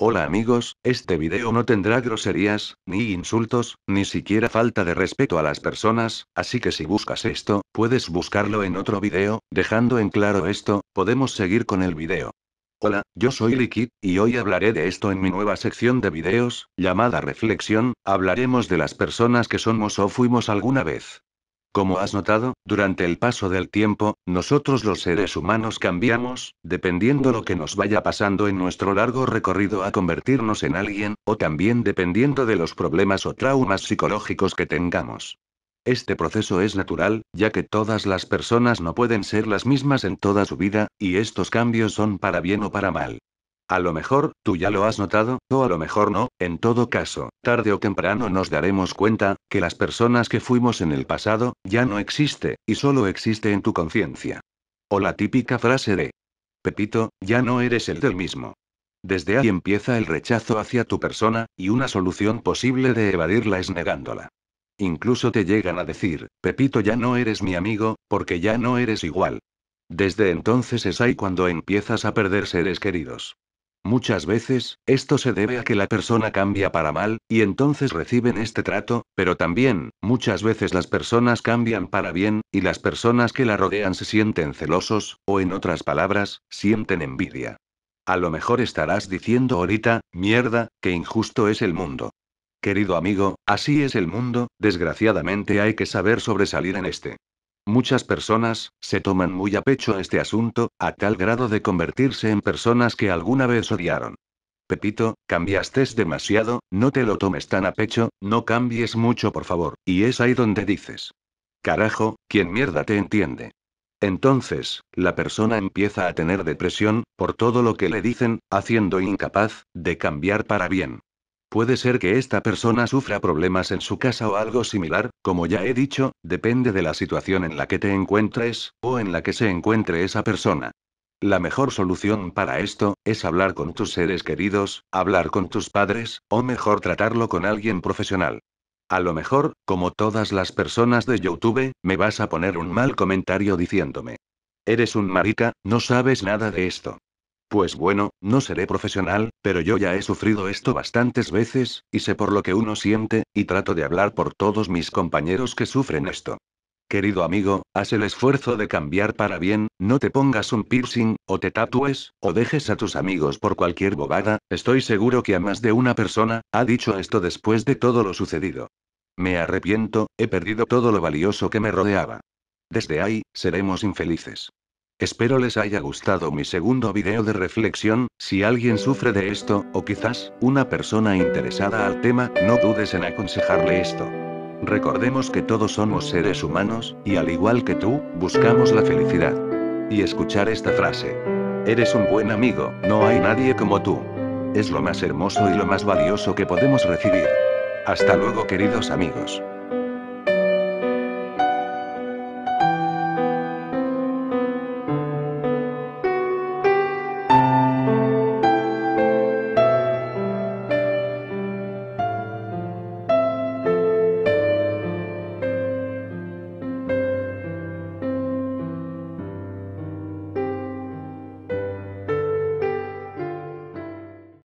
Hola amigos, este video no tendrá groserías, ni insultos, ni siquiera falta de respeto a las personas, así que si buscas esto, puedes buscarlo en otro video, dejando en claro esto, podemos seguir con el video. Hola, yo soy Liquid, y hoy hablaré de esto en mi nueva sección de videos, llamada Reflexión, hablaremos de las personas que somos o fuimos alguna vez. Como has notado, durante el paso del tiempo, nosotros los seres humanos cambiamos, dependiendo lo que nos vaya pasando en nuestro largo recorrido a convertirnos en alguien, o también dependiendo de los problemas o traumas psicológicos que tengamos. Este proceso es natural, ya que todas las personas no pueden ser las mismas en toda su vida, y estos cambios son para bien o para mal. A lo mejor, tú ya lo has notado, o a lo mejor no, en todo caso, tarde o temprano nos daremos cuenta, que las personas que fuimos en el pasado, ya no existe, y solo existe en tu conciencia. O la típica frase de, Pepito, ya no eres el del mismo. Desde ahí empieza el rechazo hacia tu persona, y una solución posible de evadirla es negándola. Incluso te llegan a decir, Pepito ya no eres mi amigo, porque ya no eres igual. Desde entonces es ahí cuando empiezas a perder seres queridos. Muchas veces, esto se debe a que la persona cambia para mal, y entonces reciben este trato, pero también, muchas veces las personas cambian para bien, y las personas que la rodean se sienten celosos, o en otras palabras, sienten envidia. A lo mejor estarás diciendo ahorita, mierda, que injusto es el mundo. Querido amigo, así es el mundo, desgraciadamente hay que saber sobresalir en este. Muchas personas, se toman muy a pecho este asunto, a tal grado de convertirse en personas que alguna vez odiaron. Pepito, cambiaste demasiado, no te lo tomes tan a pecho, no cambies mucho por favor, y es ahí donde dices. Carajo, quien mierda te entiende. Entonces, la persona empieza a tener depresión, por todo lo que le dicen, haciendo incapaz, de cambiar para bien. Puede ser que esta persona sufra problemas en su casa o algo similar, como ya he dicho, depende de la situación en la que te encuentres, o en la que se encuentre esa persona. La mejor solución para esto, es hablar con tus seres queridos, hablar con tus padres, o mejor tratarlo con alguien profesional. A lo mejor, como todas las personas de YouTube, me vas a poner un mal comentario diciéndome. Eres un marica, no sabes nada de esto. Pues bueno, no seré profesional, pero yo ya he sufrido esto bastantes veces, y sé por lo que uno siente, y trato de hablar por todos mis compañeros que sufren esto. Querido amigo, haz el esfuerzo de cambiar para bien, no te pongas un piercing, o te tatúes, o dejes a tus amigos por cualquier bobada, estoy seguro que a más de una persona, ha dicho esto después de todo lo sucedido. Me arrepiento, he perdido todo lo valioso que me rodeaba. Desde ahí, seremos infelices. Espero les haya gustado mi segundo video de reflexión, si alguien sufre de esto, o quizás, una persona interesada al tema, no dudes en aconsejarle esto. Recordemos que todos somos seres humanos, y al igual que tú, buscamos la felicidad. Y escuchar esta frase. Eres un buen amigo, no hay nadie como tú. Es lo más hermoso y lo más valioso que podemos recibir. Hasta luego queridos amigos.